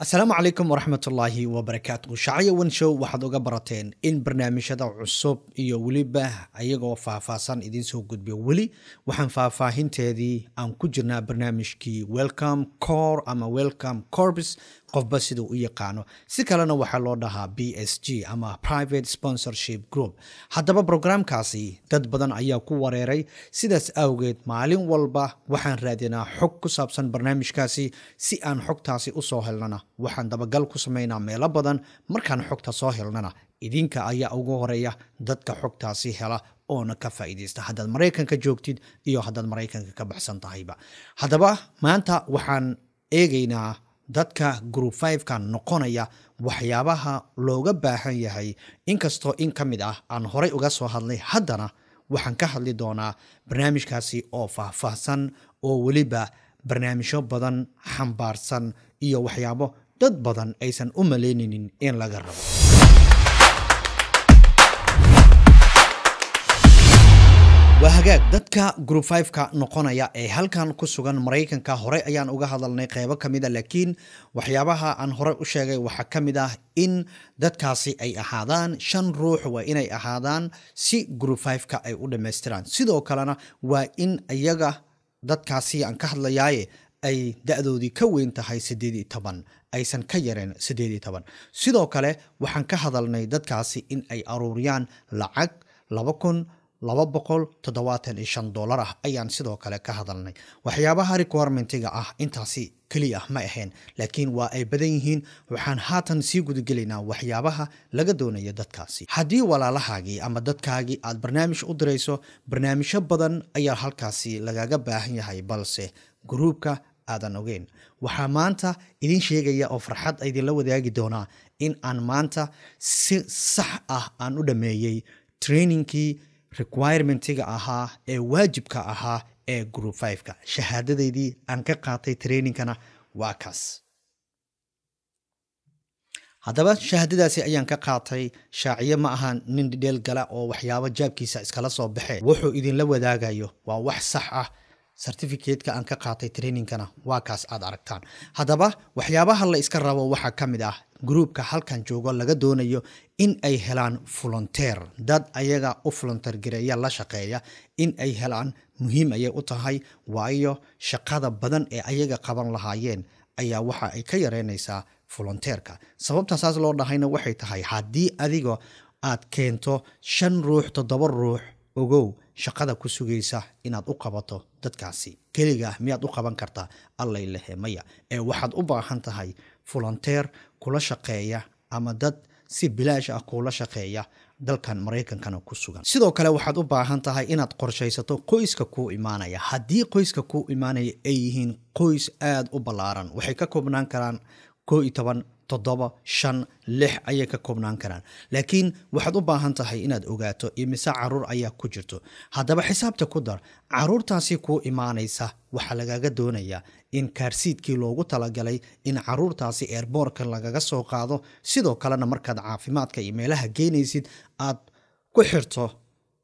assalaamu calaykum waraxmat ullaahi wabarakaatu shacyawan show waxaad uga barateen in barnaamijyada cusub iyo weliba ayagoo faahfaahsan idiinsoo gudbiyo weli waxaan faahfaahinteedii aan ku jirnaa barnaamijkii welcome core ama welcome corbis qofba siduu u yaqaano si kalena waxaa loo dhahaa b s g ama private sponsorship group haddaba brograamkaasi dad badan ayaa ku wareeray sidaas awgeed maalin walba waxaan raadinaa xog ku saabsan barnaamijkaasi si aan xogtaasi usoo helnana waxaan dabagal ku samaynaa meelo badan markaan xogta soo helnana idinka ayaa ugu horeeya dadka xogtaasi hela oona ka faa'iidaysta haddaad maraykanka joogtid iyo haddaad maraykanka ka baxsan tahayba haddaba maanta waxaan eegaynaa dadka group fiveka noqonaya waxyaabaha looga baahan yahay inkastoo in ka mid ah aan horey uga soo hadlay haddana waxaan ka hadli doonaa barnaamijkaasi oo faahfaahsan oo weliba barnaamijyo badan xambaarsan iyo waxyaabo dad badan aysan u malaynaynin in laga rabo waa hagaag dadka group fiveka noqonaya ee halkan ku sugan maraykanka hore ayaan uga hadalnay qeybo ka mid a ah, laakiin waxyaabaha aan hore u sheegay waxaa ka mid ah in dadkaasi ay ahaadaan shan ruux waa inay ahaadaan si group fiveka ay u dhammaystiraan sidoo kalena waa in iyaga dadkaasi aan ka hadlayaaye ay da-doodii ka weyn tahay siddeed iyo toban aysan ka yareen siddeed iyo toban sidoo kale waxaan ka hadalnay dadkaasi in ay aruuriyaan lacag laba kun laba boqol toddobaatan iyo shan dollar ah ayaan sidoo kale ka hadalnay waxyaabaha requirementiga ah intaasi keliya ma ahayn laakiin waa ay badan yihiin waxaan haatan sii gudagelaynaa waxyaabaha laga doonayo dadkaasi haddii walaalahaagii ama dadkaagii aad barnaamij u dirayso barnaamijyo badan ayaa halkaasi lagaga baahan yahay balse gruubka aadan ogeyn waxaa maanta idin sheegaya oo farxad idinla wadaagi doonaa in aan maanta si sax ah aan u dhammeeyey trainingkii requirementiga ahaa ee waajibka ahaa ee group fiveka shahaadadaydii aan ka qaatay trainingkana waa kaas haddaba shahaadadaasi ayaan ka qaatay shaaciye ma ahan nin dhidheel gala oo waxyaabo jaabkiisa iskala soo baxee wuxuu idinla wadaagayo waa wax sax ah certificateka aan ka qaatay trainingkana waa kaas aad aragtaan haddaba waxyaabaha la iska rabo waxaa ka mid ah gruubka halkan joogo laga doonayo in ay helaan volonteer dad ayaga u volonteer gareeya la shaqeeya in ay helaan muhiim ayay u tahay waayo shaqada badan ee ayaga qaban lahaayeen ayaa waxa ay ka yareynaysaa volonteerka sababta saas loo dhahayna waxay tahay haddii adiga aad keento shan ruux toddoba ruux ogow shaqada ku sugaysa inaad u qabato dadkaasi keligaah miyaad u qaban kartaa allay maya ee waxaad u baahan tahay fulanteer kula shaqeeya ama dad si bilaash ah kula shaqeeya dalkan maraykankana ku sugan sidoo kale waxaad u baahan tahay inaad qorshaysato qoyska kuu imaanaya haddii qoyska kuu imaanaya ay yihiin qoys aada u ballaaran waxay ka koobnaan karaan koo iyo toban toddoba shan lix ayay ka koobnaan karaan laakiin waxaad u baahan tahay inaad ogaato imise caruur ayaa ku jirto haddaba xisaabta ku dar caruurtaasi kuu imaanaysa waxaa lagaga doonayaa in kaarsiidkii loogu talagalay in caruurtaasi eerboorkan lagaga soo qaado sidoo kalena markaad caafimaadka iyo meelaha geynaysid aad ku xirto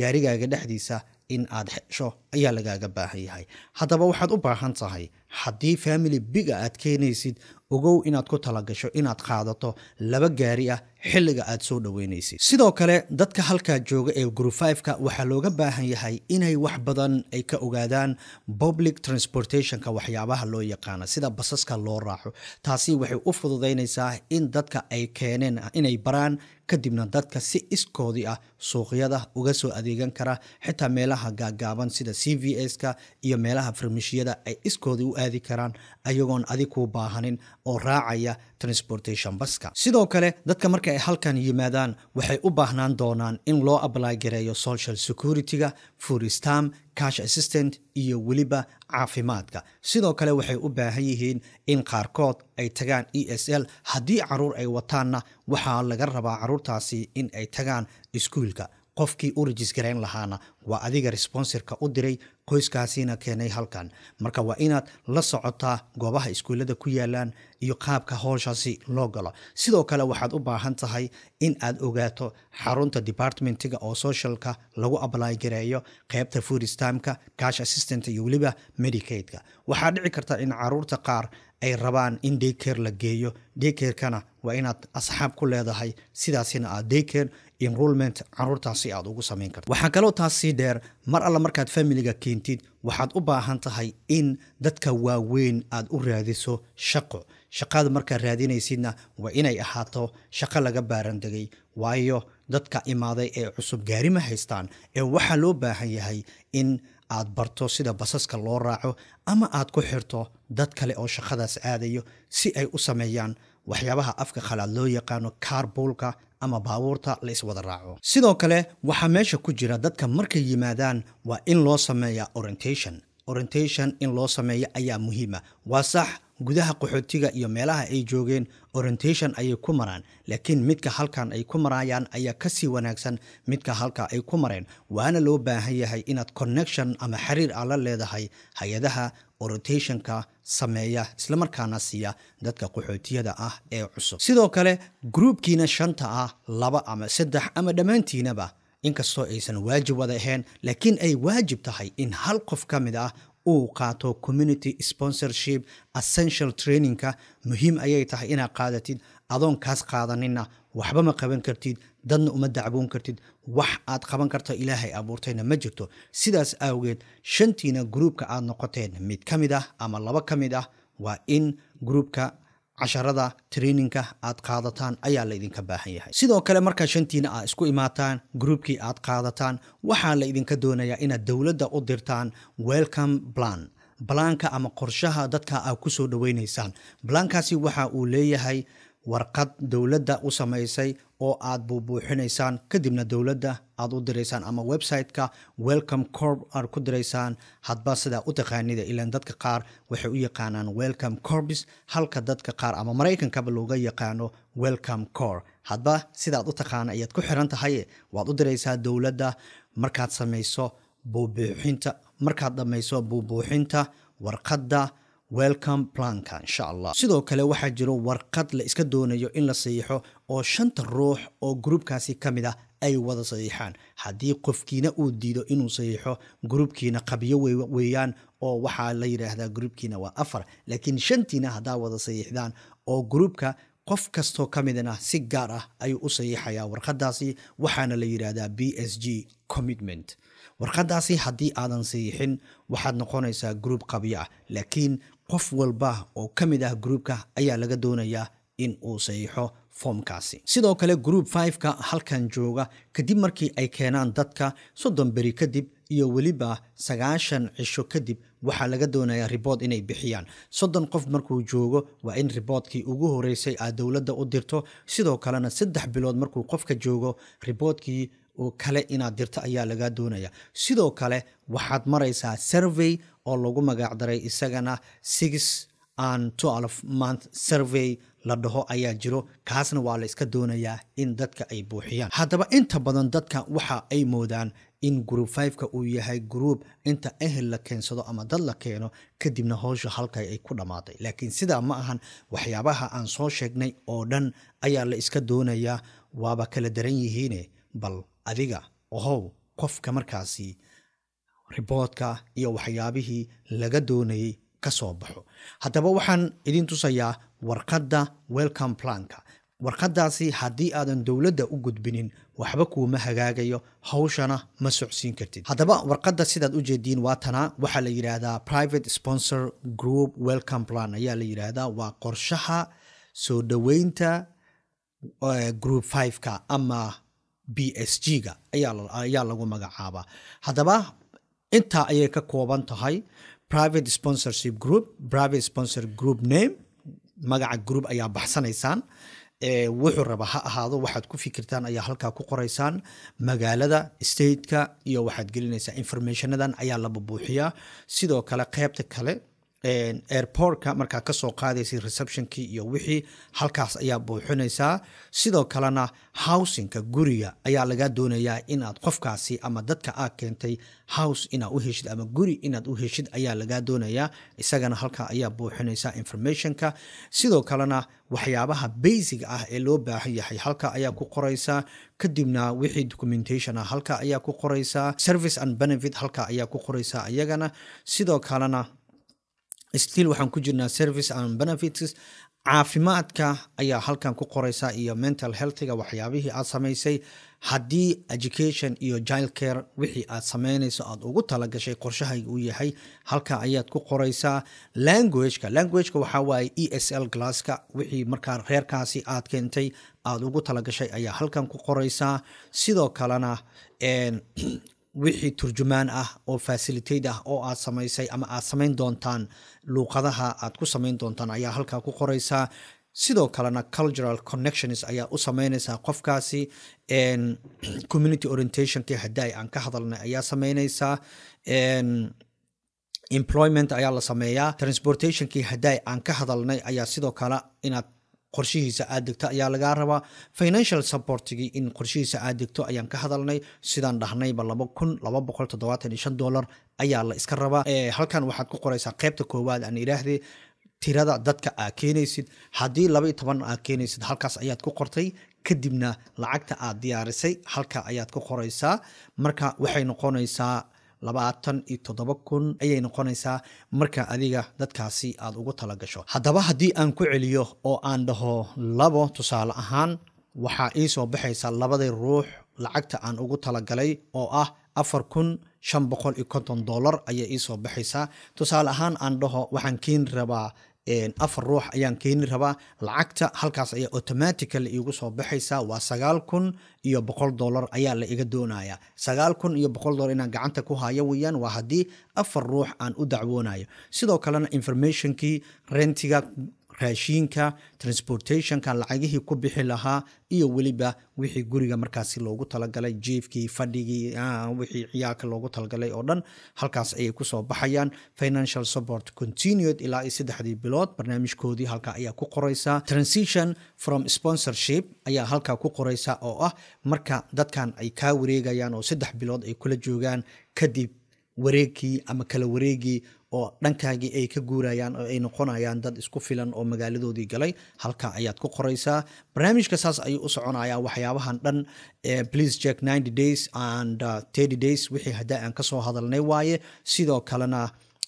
gaarigaaga dhexdiisa in aad xesho ayaa lagaaga baahan yahay haddaba waxaad u baahan tahay haddii family biga aad keenaysid ogow inaad ku talagasho inaad qaadato laba gaari ah xilliga aad soo dhoweynaysid sidoo kale dadka halkaa jooga ee grufaifka waxaa looga baahan yahay inay wax badan ay ka ogaadaan public transportationka waxyaabaha loo yaqaana sida basaska loo raaco taasi waxay u fududaynaysaa in dadka ay keeneen inay baraan kadibna dadka si iskoodii ah suuqyada uga soo adeegan kara xitaa meelaha gaagaaban sida c v s ka iyo meelaha farmishiyada ay iskoodii u aadi karaan ayagoon adig ku baahanin oo raacaya transportation baska sidoo kale dadka marka ay halkan yimaadaan waxay u baahnaan doonaan in loo ablay gareeyo social security-ga furistam cash assistant iyo weliba caafimaadka sidoo kale waxay u baahan yihiin in qaarkood ay tagaan e s l haddii caruur ay wataanna waxaa laga rabaa caruurtaasi in ay tagaan iskuulka qofkii u rajisgarayn lahaana waa adiga responsirka u diray qoyskaasina keenay halkan marka waa inaad la socotaa goobaha iskuullada ku yaalaan iyo qaabka howshaasi loo galo sidoo kale waxaad u baahan tahay in aad ogaato xarunta departmentiga oo socialka lagu ably gareeyo qeybta furistimeka gash assistant iyo weliba medicadeka waxaa dhici karta in caruurta qaar ay rabaan in dayker la geeyo daykerkana waa inaad asxaab ku leedahay sidaasina aad dayker enrolment caruurtaasi aad ugu samayn karta waxaa kaloo taasi sii dheer mar alla markaad faamiliga keentid waxaad u baahan tahay in dadka waaweyn aad u raadiso shaqo shaqada markaad raadinaysidna waa inay ahaato shaqo laga baarandegay waayo dadka imaaday ee cusub gaari ma haystaan ee waxaa loo baahan yahay in aad barto sida basaska loo raaco ama aad ku xirto dad kale oo shaqadaas aadayo si ay u sameeyaan waxyaabaha afka khalaad loo yaqaano kaarboolka ama baabuurta la iswada raaco sidoo kale waxaa meesha ku jira dadka markay yimaadaan waa in loo sameeya orientation orientation in loo sameeyo ayaa muhiima waa sax gudaha qaxootiga iyo meelaha ay joogeen orientation ayay ku maraan laakiin midka halkan ay ku marayaan ayaa kasii wanaagsan midka halka ay ku mareen waana loo baahan yahay inaad connection ama xiriir a la leedahay hay-adaha orientationka sameeya islamarkaana siiya dadka qaxootiyada ah ee cusub sidoo kale gruubkiina shanta ah laba ama saddex ama dhammaantiinaba inkastoo aysan waajib wada ahayn laakiin ay waajib tahay in hal qof ka mid ah uu qaato community sponsorship essential trainingka muhiim ayay tahay inaad qaadatid adoonkaas qaadanina waxba ma qaban kartid dadna uma dacboon kartid wax aad qaban karta ilaahay abuurtayna ma jirto sidaas awgeed shantiina gruubka aad noqoteen mid ka mid ah ama laba ka mid ah waa in gruubka casharada traininka aad qaadataan ayaa laydinka baahan yahay sidoo kale markaa shantiina aad isku imaataan groupkii aad qaadataan waxaa laydinka doonayaa inaad dowladda u dirtaan welcome plan blanka ama qorshaha dadka aad ku soo dhoweynaysaan blankaasi waxa uu leeyahay warqad dowladda u samaysay oo aad buubuuxinaysaan kadibna dowladda aad u diraysaan ama websiteka welcome corb aad ku diraysaan hadba sidaa u taqaanida ilaan dadka qaar waxay u yaqaanaan welcome corbis halka dadka qaar ama maraykankaba looga yaqaano welcome cor hadba sidaad u taqaana ayaad ku xiran tahaye waad u diraysaa dowladda markaad samayso buubuuxinta markaad dhammayso buubuuxinta warqadda welcome planka insha allah sidoo kale waxaa jiro warqad la iska doonayo in la saxiixo oo shanta ruux oo gruubkaasi ka mid ah ay wada saxiixaan haddii qofkiina uu diido inuu saxiixo gruubkiina qabyo weeyaan oo waxaa la yidhaahdaa gruubkiina waa afar laakiin shantiina haddaa wada saxiixdaan oo gruubka qof kastoo ka midna si gaar ah ayuu u saxiixayaa warqadaasi waxaana la yidhaahdaa b s g commitment warqadaasi haddii aadan saxiixin waxaad noqonaysaa gruub qabyo ah laakiin qof walba oo ka mid ah gruubka ayaa laga doonayaa in uu saxiixo foomkaasi sidoo kale gruup fiveka halkan jooga kadib markii ay keenaan dadka soddon beri kadib iyo weliba sagaashan cisho kadib waxaa laga doonayaa ribood inay bixiyaan soddon qof markuu joogo waa in riboodkii ugu horeysay aad dowladda u dirto sidoo kalena saddex bilood markuu qofka joogo riboodkii oo kale inaad dirto ayaa lagaa doonaya sidoo kale waxaad maraysaa survey oo lagu magacdaray isagana six and twelve month survey la dhaho ayaa jiro kaasna waa la iska doonayaa in dadka ay buuxiyaan haddaba inta badan dadka waxa ay moodaan in group fiveka uu yahay group inta ehel la keensado ama dad la keeno kadibna howsha halka ay ku dhammaaday laakiin sidaa ma ahan waxyaabaha aan soo sheegnay oo dhan ayaa la iska doonayaa waaba kala daran yihiine bal adiga ohow qofka markaasi riboodka iyo waxyaabihii laga doonayey ka soo baxo haddaba waxaan idin tusayaa warqadda welcome planka warqaddaasi haddii aadan dowladda u gudbinin waxba kuuma hagaagayo hawshana ma socsiin kartid haddaba warqadda sidaad u jeediin waa tana waxaa la yidhaahdaa private sponsor group welcome plan ayaa la yidhaahdaa waa qorshaha soo dhoweynta eh, group fiveka ama b s g ga ayaa lagu magacaaba haddaba intaa ayay ka kooban tahay private sponsorship group private sponsor group name magaca group ayaa baxsanaysaan wuxuu raba ha ahaado waxaad ku fikirtaan ayaa halkaa ku qoraysaan magaalada stateka iyo waxaad gelinaysaa informationadan ayaa la bubuuxiyaa sidoo kale qeybta kale airportka markaa kasoo qaadaysid receptionkii iyo wixii halkaas ayaa buuxinaysaa sidoo kalena howsinka guriga ayaa lagaa doonayaa inaad qofkaasi ama dadka aad keentay hows inaad u heshid ama guri inaad u heshid ayaa lagaa doonayaa isagana halkaa ayaa buuxinaysaa informationka sidoo kalena waxyaabaha basic ah ee loo baahan yahay halka ayaa ku qoraysaa kadibna wixii documentation ah halka ayaa ku qoraysaa service and benefit halka ayaa ku qoraysaa ayagana sidoo kalena still waxaan ku jirnaa service and benefits caafimaadka ayaa halkan ku qoraysaa iyo mental healthga waxyaabihii aad samaysay haddii education iyo jile care wixii aad samaynayso aad ugu talagashay qorshahayga uu yahay halka ayaad ku qoraysaa languageka languageka waxaa waaye e s l glasska wixii markaa reerkaasi aad keentay aad ugu talagashay ayaa halkan ku qoraysaa sidoo kalena wixii turjumaan ah oo fasilitad ah oo aad samaysay ama aad samayn doontaan luuqadaha aad ku samayn doontaan ayaa halkaa ku qoraysaa sidoo kalena cultural connections ayaa u sameyneysaa qofkaasi community orientationki hadai aan ka hadalnay ayaa sameyneysaa employment ayaa la sameeyaa transportationkii hadai aan ka hadalnay ayaa sidoo kale inaad qorshihiisa aad degto ayaa lagaa rabaa financial supportigii in qorshihiisa aad degto ayaan ka hadalnay sidaan dhahnayba laba kun laba boqol toddobaatan iyo shan dollar ayaa la iska rabaa halkan waxaad ku qoraysaa qeybta koowaad aan idhaahdee tirada dadka aad keenaysid haddii laba iyo toban aad keenaysid halkaas ayaad ku qortay kadibna lacagta aad diyaarisay halka ayaad ku qoraysaa marka waxay noqonaysaa labaatan iyo toddoba kun ayay noqonaysaa marka adiga dadkaasi aad ugu tala gasho haddaba haddii aan ku celiyo oo aan dhaho labo tusaale ahaan waxaa ii soo baxaysaa labadii ruux lacagta aan ugu talagalay oo ah afar kun shan boqol iyo konton dollar ayaa soo baxaysaa tusaale ahaan aan dhaho waxaan kiin rabaa afar ruux ayaan keeni rabaa lacagta halkaas ayaa automatical iigu soo baxaysaa waa sagaal kun iyo boqol dollar ayaa la iga doonayaa sagaal kun iyo boqol dollar inaan gacanta ku haayo weeyaan waa haddii afar ruux aan u dacwoonayo sidoo kalena informationkii rentiga raashiinka transportationka lacagihii ku bixi lahaa iyo weliba wixii guriga markaasi loogu talagalay jiifkii fadhigii ah, wixii ciyaarka loogu talagalay oo dhan halkaas ayay kusoo baxayaan financial support continued ilaa iyo saddexdii bilood barnaamijkoodii halka ayaa ku qoraysaa transition from sponsorship ayaa halkaa ku qoraysa oo ah marka dadkan ay kaa wareegayaan oo saddex bilood ay kula joogaan kadib wareegkii ama kala wareegii oo dhankaagii ay ka guurayaan oo ay noqonayaan dad isku filan oo magaaladoodii galay halka ayaad ku qoraysaa barnaamijka saas ayuu u soconayaa waxyaabahan dhan eh, please check ninety days and uh, thirty days wixii hadda aan kasoo hadalnay waaye sidoo kalena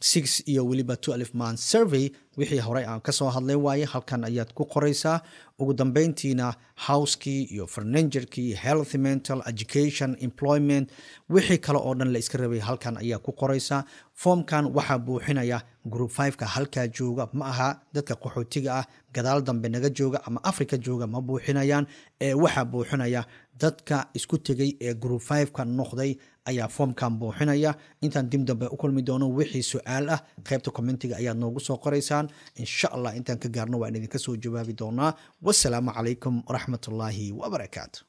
six iyo weliba two alif man survey wixii horey aan ka soo hadlay waaye halkan ayaad ku qoraysaa ugu dambeyntiina howskii iyo farningerkii health mental education employment wixii kale oo dhan la iska rabay halkan ayaa ku qoraysaa foomkan waxaa buuxinaya group fiveka halkaa jooga ma aha dadka qaxootiga ah gadaal dambe naga jooga ama africa jooga ma buuxinayaan ee waxaa buuxinaya dadka isku tegay ee group fiveka noqday ayaa foomkan buuxinaya intaan dib dambe u kulmi doono wixii su-aal ah qeybta commentiga ayaad noogu soo qoraysaan doonaan insha allah intaan ka gaarno waan idinka soo jawaabi doonaa wasalaamu calaykum waraxmatullaahi wabarakaatu